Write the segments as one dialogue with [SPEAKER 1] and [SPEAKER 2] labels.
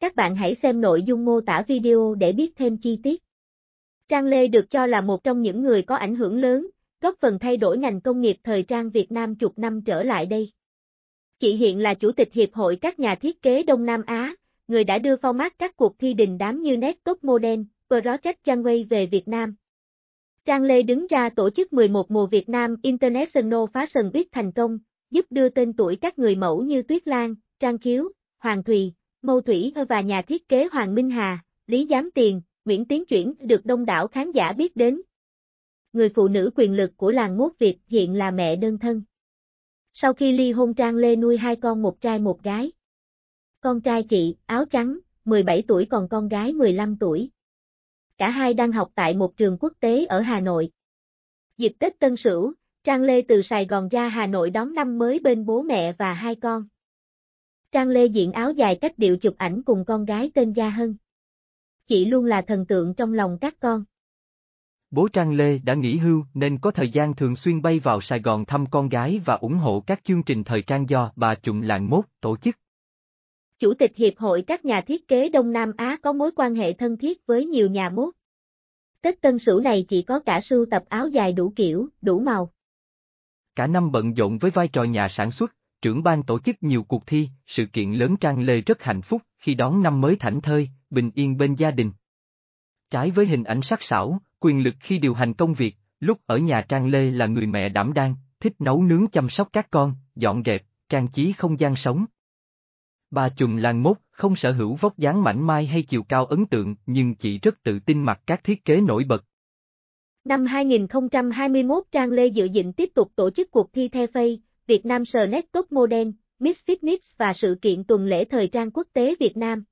[SPEAKER 1] Các bạn hãy xem nội dung mô tả video để biết thêm chi tiết. Trang Lê được cho là một trong những người có ảnh hưởng lớn, góp phần thay đổi ngành công nghiệp thời trang Việt Nam chục năm trở lại đây. Chị hiện là Chủ tịch Hiệp hội các nhà thiết kế Đông Nam Á, người đã đưa format các cuộc thi đình đám như nét tốt Model, Project Runway về Việt Nam. Trang Lê đứng ra tổ chức 11 mùa Việt Nam International Fashion Week thành công, giúp đưa tên tuổi các người mẫu như Tuyết Lan, Trang Khiếu, Hoàng Thùy, Mâu Thủy và nhà thiết kế Hoàng Minh Hà, Lý Giám Tiền, Nguyễn Tiến Chuyển được đông đảo khán giả biết đến. Người phụ nữ quyền lực của làng mốt Việt hiện là mẹ đơn thân. Sau khi ly hôn Trang Lê nuôi hai con một trai một gái. Con trai chị, áo trắng, 17 tuổi còn con gái 15 tuổi. Cả hai đang học tại một trường quốc tế ở Hà Nội. Dịp Tết Tân Sửu, Trang Lê từ Sài Gòn ra Hà Nội đón năm mới bên bố mẹ và hai con. Trang Lê diện áo dài cách điệu chụp ảnh cùng con gái tên Gia Hân. Chị luôn là thần tượng trong lòng các con.
[SPEAKER 2] Bố Trang Lê đã nghỉ hưu nên có thời gian thường xuyên bay vào Sài Gòn thăm con gái và ủng hộ các chương trình thời trang do bà Trụng Làng Mốt tổ chức.
[SPEAKER 1] Chủ tịch Hiệp hội các nhà thiết kế Đông Nam Á có mối quan hệ thân thiết với nhiều nhà mốt. Tết tân sửu này chỉ có cả sưu tập áo dài đủ kiểu, đủ màu.
[SPEAKER 2] Cả năm bận rộn với vai trò nhà sản xuất, trưởng ban tổ chức nhiều cuộc thi, sự kiện lớn Trang Lê rất hạnh phúc khi đón năm mới thảnh thơi, bình yên bên gia đình. Trái với hình ảnh sắc sảo, quyền lực khi điều hành công việc, lúc ở nhà Trang Lê là người mẹ đảm đang, thích nấu nướng chăm sóc các con, dọn dẹp, trang trí không gian sống. Bà Trùm làng mốt, không sở hữu vóc dáng mảnh mai hay chiều cao ấn tượng, nhưng chị rất tự tin mặc các thiết kế nổi bật.
[SPEAKER 1] Năm 2021 Trang Lê dự định tiếp tục tổ chức cuộc thi The Face, Việt Nam Snet Top Model, Miss Fitness và sự kiện tuần lễ thời trang quốc tế Việt Nam.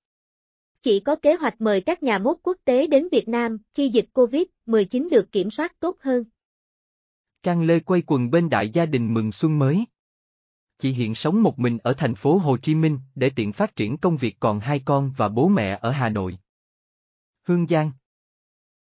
[SPEAKER 1] Chỉ có kế hoạch mời các nhà mốt quốc tế đến Việt Nam khi dịch COVID-19 được kiểm soát tốt hơn.
[SPEAKER 2] Trang Lê quay quần bên đại gia đình mừng xuân mới. Chị hiện sống một mình ở thành phố Hồ Chí Minh để tiện phát triển công việc còn hai con và bố mẹ ở Hà Nội. Hương Giang